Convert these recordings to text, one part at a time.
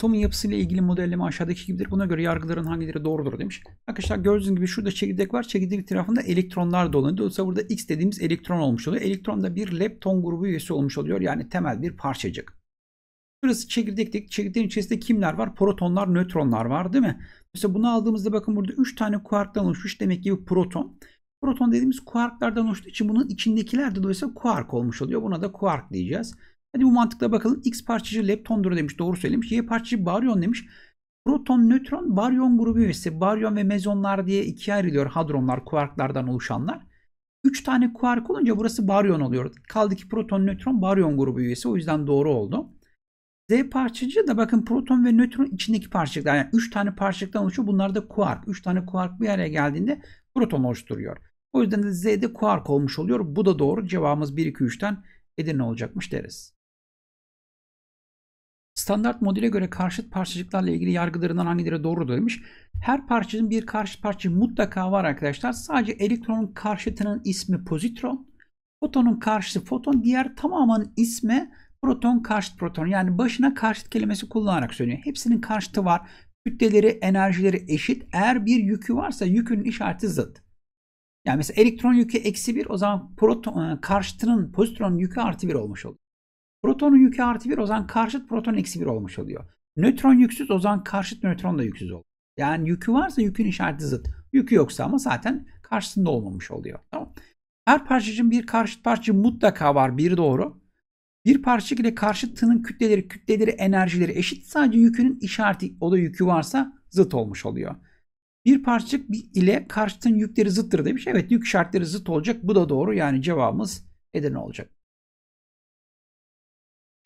atomun yapısıyla ilgili modelleme aşağıdaki gibidir. Buna göre yargıların hangileri doğrudur demiş. Arkadaşlar gördüğünüz gibi şurada çekirdek var. Çekirdeğin tarafında elektronlar dolanıyor. Dolayısıyla burada X dediğimiz elektron olmuş oluyor. Elektron da bir lepton grubu üyesi olmuş oluyor. Yani temel bir parçacık. Burası çekirdeklik. Çekirdeğin içerisinde kimler var? Protonlar, nötronlar var değil mi? Mesela bunu aldığımızda bakın burada 3 tane kuarktan oluşmuş. Demek ki bir proton. Proton dediğimiz kuarklardan oluştuğu için bunun içindekiler de dolayısıyla kuark olmuş oluyor. Buna da kuark diyeceğiz. Hadi bu mantıkla bakalım. X parçacı leptondur demiş. Doğru söylemiş. Y parçacı baryon demiş. Proton, nötron, baryon grubu üyesi. Baryon ve mezonlar diye ikiye ayrılıyor hadronlar, kuarklardan oluşanlar. 3 tane kuark olunca burası baryon oluyor. Kaldı ki proton, nötron, baryon grubu üyesi. O yüzden doğru oldu. Z parçacığı da bakın proton ve nötron içindeki parçacıklar. Yani 3 tane parçacıktan oluşuyor. Bunlar da kuark. 3 tane kuark bir araya geldiğinde proton oluşturuyor. O yüzden de Z'de kuark olmuş oluyor. Bu da doğru. Cevabımız 1, 2, 3'ten Edirne olacakmış deriz. Standart modele göre karşıt parçacıklarla ilgili yargılarından hangileri doğru demiş. Her parçacığın bir karşıt parçacığı mutlaka var arkadaşlar. Sadece elektronun karşıtının ismi pozitron. Fotonun karşıtı foton. Diğer tamamının ismi proton karşıt proton. Yani başına karşıt kelimesi kullanarak söylüyor. Hepsinin karşıtı var. Kütleleri, enerjileri eşit. Eğer bir yükü varsa yükün işareti zıt. Yani mesela elektron yükü eksi bir o zaman proton, e, karşıtının pozitronun yükü artı bir olmuş olur. Protonun yükü artı 1 o zaman karşıt proton eksi 1 olmuş oluyor. Nötron yüksüz o zaman karşıt nötron da yüksüz oluyor. Yani yükü varsa yükün işareti zıt. Yükü yoksa ama zaten karşısında olmamış oluyor. Tamam. Her parçacığın bir karşıt parçacığı mutlaka var. Bir doğru. Bir parçacık ile karşıtının kütleleri, kütleleri, enerjileri eşit. Sadece yükünün işareti o da yükü varsa zıt olmuş oluyor. Bir parçacık ile karşıtın yükleri zıttır demiş. Evet yük işaretleri zıt olacak. Bu da doğru. Yani cevabımız eden olacak.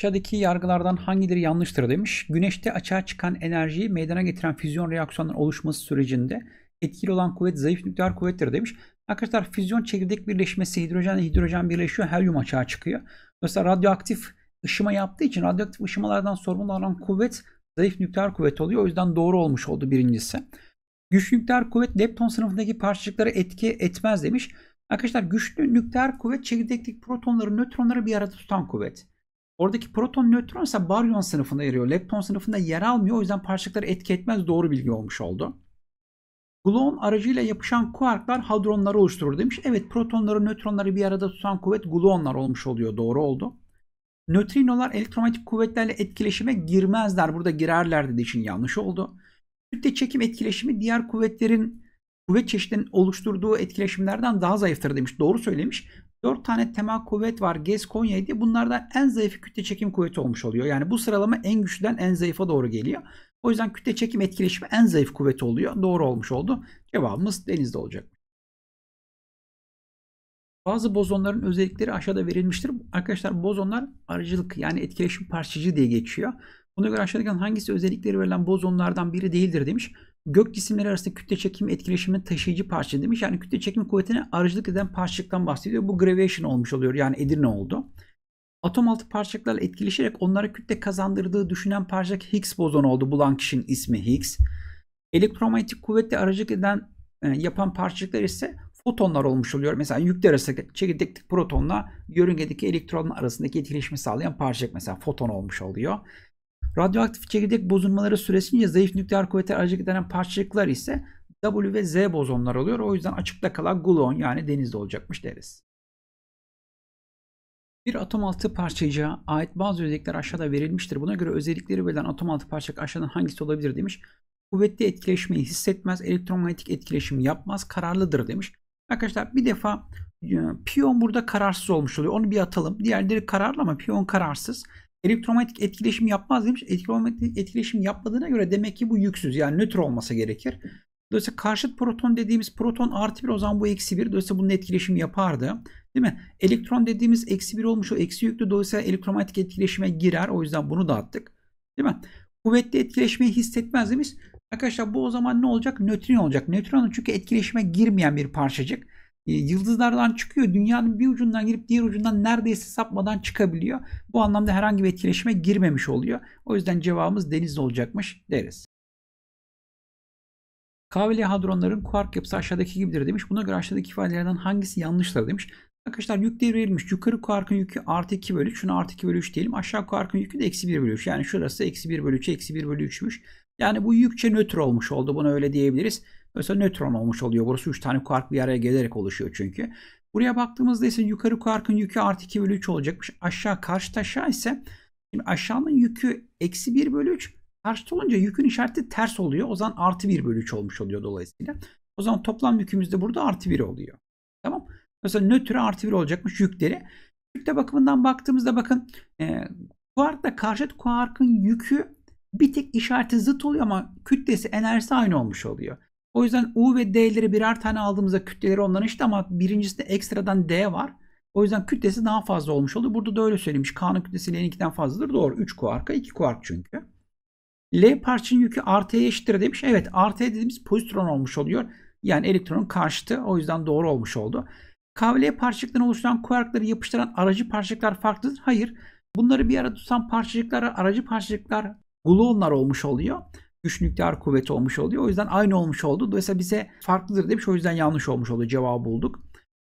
Çad'daki yargılardan hangileri yanlıştır demiş. Güneşte açığa çıkan enerjiyi meydana getiren füzyon reaksiyonların oluşması sürecinde etkili olan kuvvet zayıf nükleer kuvvettir demiş. Arkadaşlar füzyon çekirdek birleşmesi hidrojenle hidrojen birleşiyor helyum açığa çıkıyor. Mesela radyoaktif ışıma yaptığı için radyoaktif ışımalardan sorumlu olan kuvvet zayıf nükleer kuvvet oluyor. O yüzden doğru olmuş oldu birincisi. Güç nükleer kuvvet lepton sınıfındaki parçacıklara etki etmez demiş. Arkadaşlar güçlü nükleer kuvvet çekirdekteki protonları, nötronları bir arada tutan kuvvet. Oradaki proton nötron ise baryon sınıfına eriyor. Lepton sınıfında yer almıyor. O yüzden parçacıkları etki etmez doğru bilgi olmuş oldu. Gluon aracıyla yapışan kuarklar hadronları oluşturur demiş. Evet protonları nötronları bir arada tutan kuvvet gluonlar olmuş oluyor. Doğru oldu. Nötrinolar elektromanyetik kuvvetlerle etkileşime girmezler. Burada girerler dediği için yanlış oldu. Kütle çekim etkileşimi diğer kuvvetlerin kuvvet çeşitlerinin oluşturduğu etkileşimlerden daha zayıftır demiş. Doğru söylemiş. 4 tane temel kuvvet var. GES Konya'ydı. Bunlardan en zayıfı kütle çekim kuvveti olmuş oluyor. Yani bu sıralama en güçlüden en zayıfa doğru geliyor. O yüzden kütle çekim etkileşimi en zayıf kuvvet oluyor. Doğru olmuş oldu. Cevabımız denizde olacak. Bazı bozonların özellikleri aşağıda verilmiştir. Arkadaşlar bozonlar arıcılık yani etkileşim parçacı diye geçiyor. Buna göre aşağıdakilerin hangisi özellikleri verilen bozonlardan biri değildir demiş. Gök cisimleri arasında kütle çekim etkileşimin taşıyıcı parça demiş. Yani kütle çekim kuvvetine aracılık eden parçacıktan bahsediyor. Bu gravitation olmuş oluyor. Yani Edirne oldu. Atom altı parçacıklarla etkileşerek onlara kütle kazandırdığı düşünen parçacık Higgs bozonu oldu. Bulan kişinin ismi Higgs. Elektromanyetik kuvvetle aracılık eden e, yapan parçacıklar ise fotonlar olmuş oluyor. Mesela yükler arasındaki çekirdekteki protonla yörüngedeki elektronun arasındaki etkileşimi sağlayan parçacık mesela foton olmuş oluyor. Radyoaktif çekirdek bozulmaları süresince zayıf nükleer kuvvetler hareket eden parçacıklar ise W ve Z bozonlar oluyor. O yüzden açıkta kalan gluon yani denizde olacakmış deriz. Bir atom altı parçacığa ait bazı özellikler aşağıda verilmiştir. Buna göre özellikleri verilen atom altı parçacık aşağıdan hangisi olabilir demiş. Kuvvetli etkileşimi hissetmez, elektromanyetik etkileşim yapmaz, kararlıdır demiş. Arkadaşlar bir defa e, piyon burada kararsız olmuş oluyor. Onu bir atalım. Diğerleri kararlı ama piyon kararsız elektromanyetik etkileşim yapmaz demiş. Elektromanyetik etkileşim yapmadığına göre demek ki bu yüksüz yani nötr olması gerekir. Dolayısıyla karşıt proton dediğimiz proton artı bir o zaman bu eksi bir. Dolayısıyla bunun etkileşim yapardı. Değil mi? Elektron dediğimiz eksi bir olmuş o eksi yüklü. Dolayısıyla elektromanyetik etkileşime girer. O yüzden bunu da attık. Değil mi? Kuvvetli etkileşmeyi hissetmez demiş. Arkadaşlar bu o zaman ne olacak? Nötrin olacak. nötron çünkü etkileşime girmeyen bir parçacık. Ee, yıldızlardan çıkıyor. Dünyanın bir ucundan girip diğer ucundan neredeyse sapmadan çıkabiliyor. Bu anlamda herhangi bir etkileşime girmemiş oluyor. O yüzden cevabımız deniz olacakmış deriz. Kavli hadronların kuark yapısı aşağıdaki gibidir demiş. Buna göre aşağıdaki ifadelerden hangisi yanlıştır demiş. Arkadaşlar yük verilmiş. Yukarı kuarkın yükü artı 2 bölü 3. Şuna artı 2 bölü 3 diyelim. Aşağı kuarkın yükü de eksi 1 bölü 3. Yani şurası eksi 1 bölü 3, eksi 1 bölü 3'müş. Yani bu yükçe nötr olmuş oldu. Buna öyle diyebiliriz. Dolayısıyla nötron olmuş oluyor. Burası 3 tane kuark bir araya gelerek oluşuyor çünkü. Buraya baktığımızda ise yukarı kuarkın yükü artı 2 bölü 3 olacakmış. Aşağı karşı taşa ise şimdi aşağının yükü eksi 1 bölü 3. Karşıta olunca yükün işareti ters oluyor. O zaman artı 1 bölü 3 olmuş oluyor dolayısıyla. O zaman toplam yükümüz de burada artı 1 oluyor. Tamam. Mesela nötrü artı 1 olacakmış yükleri. Yükte bakımından baktığımızda bakın e, kuarkla karşıt kuarkın yükü bir tek işareti zıt oluyor ama kütlesi enerjisi aynı olmuş oluyor. O yüzden U ve D'leri birer tane aldığımızda kütleleri ondan işte ama birincisinde ekstradan D var. O yüzden kütlesi daha fazla olmuş oluyor. Burada da öyle söylemiş. K'nın kütlesi L'ninkinden fazladır. Doğru. 3 kuarka 2 kuark çünkü. L parçanın yükü artıya eşittir demiş. Evet artıya dediğimiz pozitron olmuş oluyor. Yani elektronun karşıtı. O yüzden doğru olmuş oldu. K ve L parçacıklarına oluşan kuarkları yapıştıran aracı parçacıklar farklıdır. Hayır. Bunları bir arada tutan parçacıklara aracı parçacıklar gluonlar olmuş oluyor güç nükleer kuvveti olmuş oluyor. O yüzden aynı olmuş oldu. Dolayısıyla bize farklıdır demiş. O yüzden yanlış olmuş oldu. Cevabı bulduk.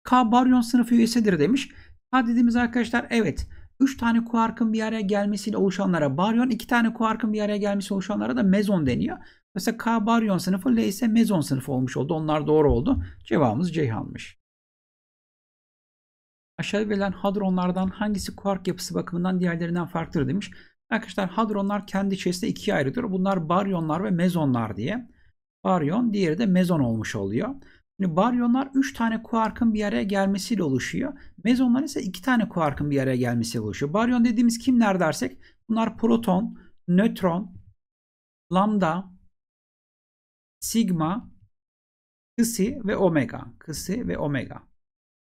K baryon sınıfı üyesidir demiş. Ha dediğimiz arkadaşlar evet. 3 tane kuarkın bir araya gelmesiyle oluşanlara baryon, 2 tane kuarkın bir araya gelmesi oluşanlara da mezon deniyor. Mesela K baryon sınıfı, L ise mezon sınıfı olmuş oldu. Onlar doğru oldu. Cevabımız Ceyhan'mış. Aşağıda verilen hadronlardan hangisi kuark yapısı bakımından diğerlerinden farklıdır demiş. Arkadaşlar hadronlar kendi içerisinde ikiye ayrılıyor. Bunlar baryonlar ve mezonlar diye. Baryon diğeri de mezon olmuş oluyor. Şimdi baryonlar 3 tane kuarkın bir araya gelmesiyle oluşuyor. Mezonlar ise 2 tane kuarkın bir araya gelmesiyle oluşuyor. Baryon dediğimiz kimler dersek bunlar proton, nötron, lambda, sigma, kısi ve omega. Kısi ve omega.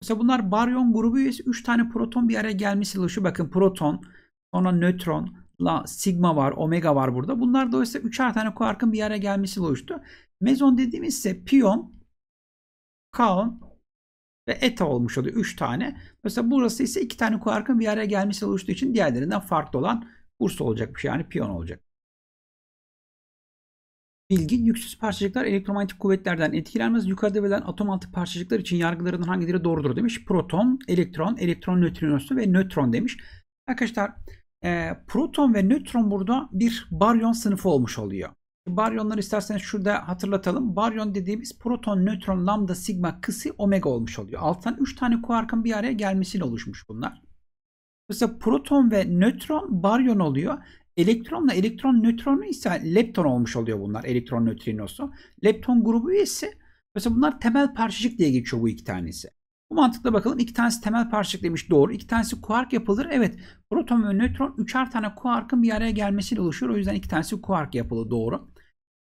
Mesela bunlar baryon grubu üyesi 3 tane proton bir araya gelmesiyle oluşuyor. Bakın proton, sonra nötron, La sigma var, omega var burada. Bunlar dolayısıyla üçer tane kuarkın bir araya gelmesi oluştu. Mezon dediğimiz ise piyon, kaon ve eta olmuş oluyor. Üç tane. Mesela burası ise iki tane kuarkın bir araya gelmesi oluştuğu için diğerlerinden farklı olan bursa olacakmış. Yani piyon olacak. Bilgi, yüksüz parçacıklar elektromanyetik kuvvetlerden etkilenmez. Yukarıda verilen atom altı parçacıklar için yargılarından hangileri doğrudur demiş. Proton, elektron, elektron nötrinosu ve nötron demiş. Arkadaşlar e, proton ve nötron burada bir baryon sınıfı olmuş oluyor. Baryonları isterseniz şurada hatırlatalım. Baryon dediğimiz proton, nötron, lambda, sigma, kısi, omega olmuş oluyor. Alttan 3 tane kuarkın bir araya gelmesiyle oluşmuş bunlar. Mesela proton ve nötron baryon oluyor. Elektronla elektron nötronu ise lepton olmuş oluyor bunlar. Elektron nötrinosu. Lepton grubu üyesi. Mesela bunlar temel parçacık diye geçiyor bu iki tanesi. Bu mantıkla bakalım. İki tanesi temel parçacık demiş. Doğru. İki tanesi kuark yapılır. Evet. Proton ve nötron üçer tane kuarkın bir araya gelmesiyle oluşuyor. O yüzden iki tanesi kuark yapılı. Doğru.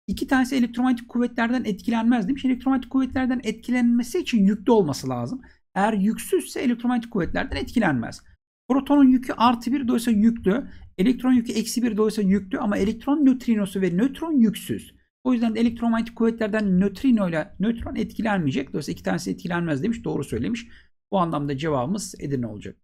İki tanesi elektromanyetik kuvvetlerden etkilenmez demiş. Elektromanyetik kuvvetlerden etkilenmesi için yüklü olması lazım. Eğer yüksüzse elektromanyetik kuvvetlerden etkilenmez. Protonun yükü artı bir dolayısıyla yüklü. Elektron yükü eksi bir dolayısıyla yüklü ama elektron nötrinosu ve nötron yüksüz. O yüzden de elektromanyetik kuvvetlerden nötrino ile nötron etkilenmeyecek. Dolayısıyla iki tanesi etkilenmez demiş. Doğru söylemiş. Bu anlamda cevabımız Edirne olacak.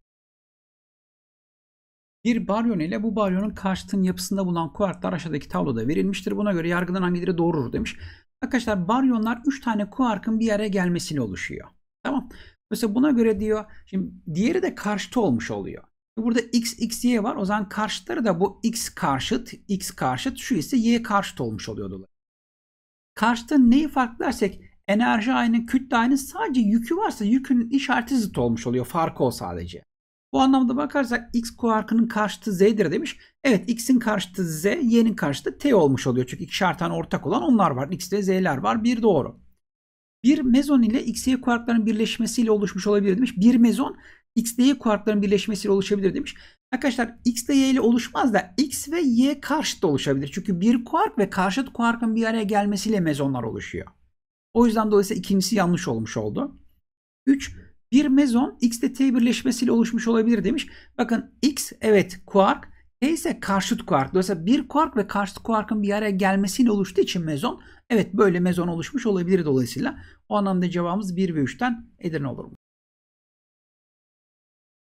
Bir baryon ile bu baryonun karşıtın yapısında bulunan kuarklar aşağıdaki tabloda verilmiştir. Buna göre yargıdan hangileri doğrudur demiş. Arkadaşlar baryonlar 3 tane kuarkın bir araya gelmesiyle oluşuyor. Tamam. Mesela buna göre diyor. Şimdi diğeri de karşıtı olmuş oluyor. Burada x, x, y var. O zaman karşıtları da bu x karşıt, x karşıt. Şu ise y karşıt olmuş oluyor dolayı. Karşıda neyi fark dersek enerji ayının, kütle ayının sadece yükü varsa yükün işareti zıt olmuş oluyor. Farkı o sadece. Bu anlamda bakarsak x kuarkının karşıtı z'dir demiş. Evet x'in karşıtı z, y'nin karşıtı t olmuş oluyor. Çünkü iki şarttan ortak olan onlar var. x ve z'ler var. Bir doğru. Bir mezon ile x y kuarkların birleşmesiyle oluşmuş olabilir demiş. Bir mezon X ile Y kuarkların birleşmesiyle oluşabilir demiş. Arkadaşlar X ile Y ile oluşmaz da X ve Y karşıt da oluşabilir. Çünkü bir kuark ve karşıt kuarkın bir araya gelmesiyle mezonlar oluşuyor. O yüzden dolayısıyla ikincisi yanlış olmuş oldu. 3. Bir mezon X ile T birleşmesiyle oluşmuş olabilir demiş. Bakın X evet kuark, T ise karşıt kuark. Dolayısıyla bir kuark ve karşıt kuarkın bir araya gelmesiyle oluştuğu için mezon evet böyle mezon oluşmuş olabilir dolayısıyla. O anlamda cevabımız 1 ve 3'ten Edirne olur mu?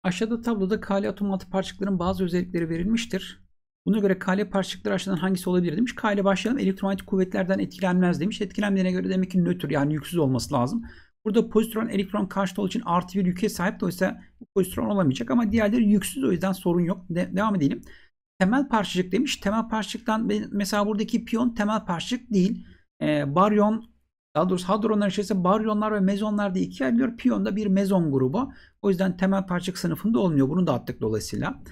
Aşağıda tabloda kale atomatı parçacıkların bazı özellikleri verilmiştir. Buna göre kale parçacıkları aşağıdan hangisi olabilir demiş. Kale başlayalım. Elektromanyetik kuvvetlerden etkilenmez demiş. Etkilenmeyene göre demek ki nötr yani yüksüz olması lazım. Burada pozitron elektron karşıt olduğu için artı bir yüke sahip. Dolayısıyla pozitron olamayacak ama diğerleri yüksüz o yüzden sorun yok. De devam edelim. Temel parçacık demiş. Temel parçacıktan mesela buradaki piyon temel parçacık değil. E, ee, baryon daha doğrusu hadronların içerisinde baryonlar ve mezonlar da ikiye ayrılıyor. Piyon da bir mezon grubu. O yüzden temel parçacık sınıfında olmuyor. Bunu da attık dolayısıyla.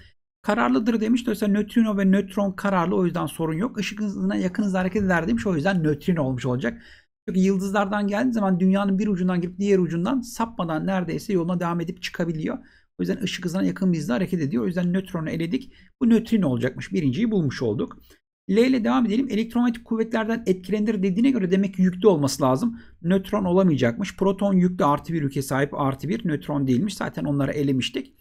Kararlıdır demiş. Dolayısıyla nötrino ve nötron kararlı. O yüzden sorun yok. Işık hızına yakın hızla hareket eder demiş. O yüzden nötrino olmuş olacak. Çünkü yıldızlardan geldiği zaman dünyanın bir ucundan girip diğer ucundan sapmadan neredeyse yoluna devam edip çıkabiliyor. O yüzden ışık hızına yakın bir hızla hareket ediyor. O yüzden nötronu eledik. Bu nötrino olacakmış. Birinciyi bulmuş olduk. L ile devam edelim. Elektromanyetik kuvvetlerden etkilenir dediğine göre demek ki yüklü olması lazım. Nötron olamayacakmış. Proton yüklü artı bir yüke sahip artı bir. Nötron değilmiş. Zaten onları elemiştik.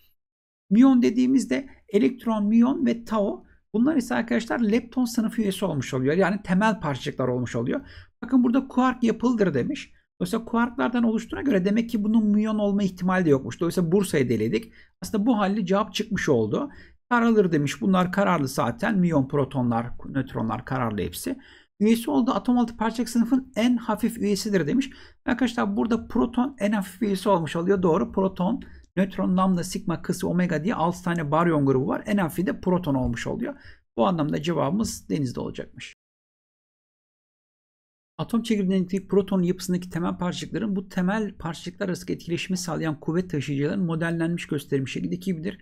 Miyon dediğimizde elektron, miyon ve tau bunlar ise arkadaşlar lepton sınıfı üyesi olmuş oluyor. Yani temel parçacıklar olmuş oluyor. Bakın burada kuark yapıldır demiş. Dolayısıyla kuarklardan oluştuğuna göre demek ki bunun miyon olma ihtimali de yokmuş. Dolayısıyla Bursa'yı deledik. Aslında bu halde cevap çıkmış oldu. Kararları demiş. Bunlar kararlı zaten. Miyon, protonlar, nötronlar kararlı hepsi. Üyesi olduğu atom altı parçacık sınıfın en hafif üyesidir demiş. Arkadaşlar burada proton en hafif üyesi olmuş oluyor. Doğru. Proton, nötron, lambda, sigma, kısı, omega diye 6 tane baryon grubu var. En hafifi de proton olmuş oluyor. Bu anlamda cevabımız denizde olacakmış. Atom çekirdeğindeki proton yapısındaki temel parçacıkların bu temel parçacıklar arasındaki etkileşimi sağlayan kuvvet taşıyıcıların modellenmiş gösterim şekilde gibidir.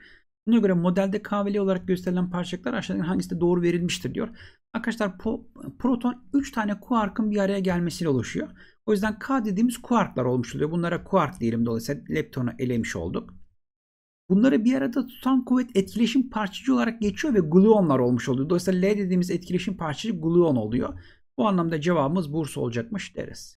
Buna göre modelde KVL olarak gösterilen parçacıklar aşağıdaki hangisi de doğru verilmiştir diyor. Arkadaşlar proton 3 tane kuarkın bir araya gelmesiyle oluşuyor. O yüzden K dediğimiz kuarklar olmuş oluyor. Bunlara kuark diyelim dolayısıyla leptonu elemiş olduk. Bunları bir arada tutan kuvvet etkileşim parçacı olarak geçiyor ve gluonlar olmuş oluyor. Dolayısıyla L dediğimiz etkileşim parçacı gluon oluyor. Bu anlamda cevabımız Bursa olacakmış deriz.